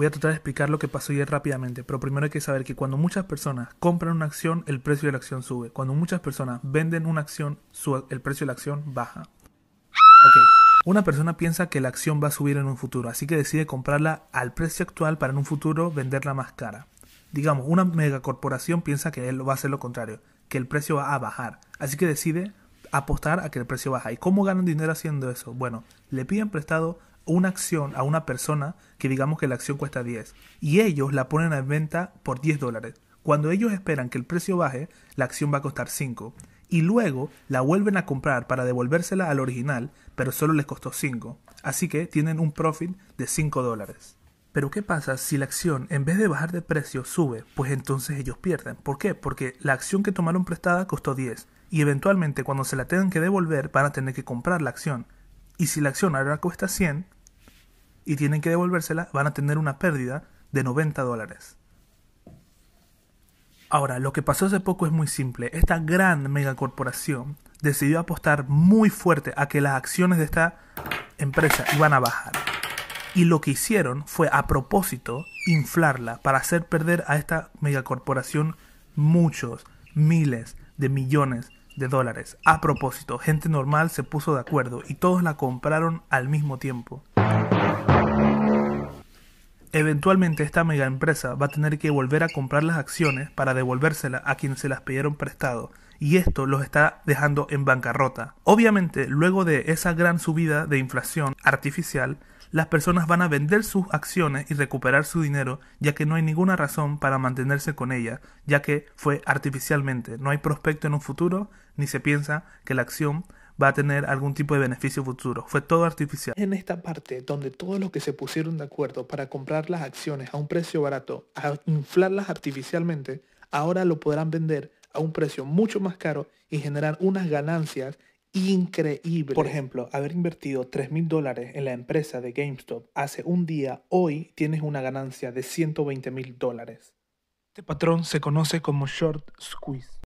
Voy a tratar de explicar lo que pasó ayer rápidamente, pero primero hay que saber que cuando muchas personas compran una acción, el precio de la acción sube. Cuando muchas personas venden una acción, el precio de la acción baja. Ok, una persona piensa que la acción va a subir en un futuro, así que decide comprarla al precio actual para en un futuro venderla más cara. Digamos, una megacorporación piensa que él va a hacer lo contrario, que el precio va a bajar, así que decide apostar a que el precio baja. ¿Y cómo ganan dinero haciendo eso? Bueno, le piden prestado una acción a una persona que digamos que la acción cuesta 10 y ellos la ponen en venta por 10 dólares. Cuando ellos esperan que el precio baje, la acción va a costar 5 y luego la vuelven a comprar para devolvérsela al original, pero solo les costó 5. Así que tienen un profit de 5 dólares. Pero ¿qué pasa si la acción en vez de bajar de precio sube? Pues entonces ellos pierden. ¿Por qué? Porque la acción que tomaron prestada costó 10 y eventualmente cuando se la tengan que devolver van a tener que comprar la acción. Y si la acción ahora cuesta 100, y tienen que devolvérsela, van a tener una pérdida de 90 dólares. Ahora, lo que pasó hace poco es muy simple. Esta gran megacorporación decidió apostar muy fuerte a que las acciones de esta empresa iban a bajar. Y lo que hicieron fue a propósito inflarla para hacer perder a esta megacorporación muchos, miles de millones de dólares. A propósito, gente normal se puso de acuerdo y todos la compraron al mismo tiempo. Eventualmente esta mega empresa va a tener que volver a comprar las acciones para devolvérselas a quienes se las pidieron prestado, y esto los está dejando en bancarrota. Obviamente, luego de esa gran subida de inflación artificial, las personas van a vender sus acciones y recuperar su dinero, ya que no hay ninguna razón para mantenerse con ella, ya que fue artificialmente, no hay prospecto en un futuro, ni se piensa que la acción va a tener algún tipo de beneficio futuro. Fue todo artificial. En esta parte donde todos los que se pusieron de acuerdo para comprar las acciones a un precio barato, a inflarlas artificialmente, ahora lo podrán vender a un precio mucho más caro y generar unas ganancias increíbles Por ejemplo, haber invertido 3 mil dólares en la empresa de GameStop hace un día, hoy tienes una ganancia de 120 mil dólares. Este patrón se conoce como short squeeze.